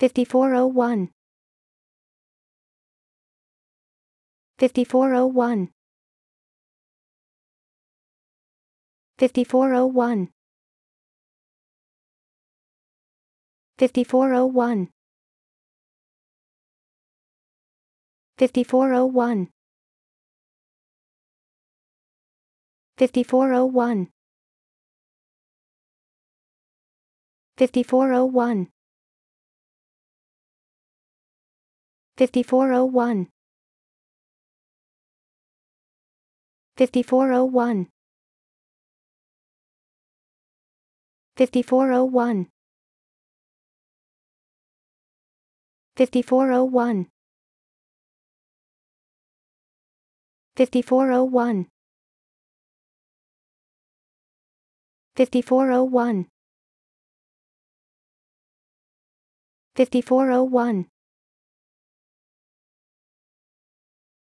5401 5401 5401 5401 5401 5401 5401 5401 5401 5401 5401 5401 5401 5401